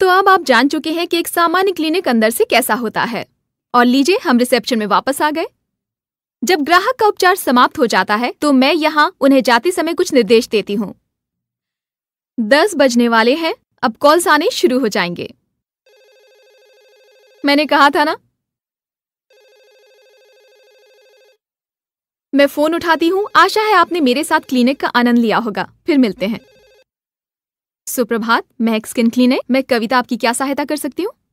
तो अब आप जान चुके हैं कि एक सामान्य क्लिनिक अंदर से कैसा होता है और लीजिए हम रिसेप्शन में वापस आ गए जब ग्राहक का उपचार समाप्त हो जाता है तो मैं यहाँ उन्हें जाते समय कुछ निर्देश देती हूँ दस बजने वाले हैं अब कॉल्स आने शुरू हो जाएंगे मैंने कहा था ना मैं फोन उठाती हूँ आशा है आपने मेरे साथ क्लिनिक का आनंद लिया होगा फिर मिलते हैं सुप्रभात मैं स्किन क्लीनर है मैं कविता आपकी क्या सहायता कर सकती हूँ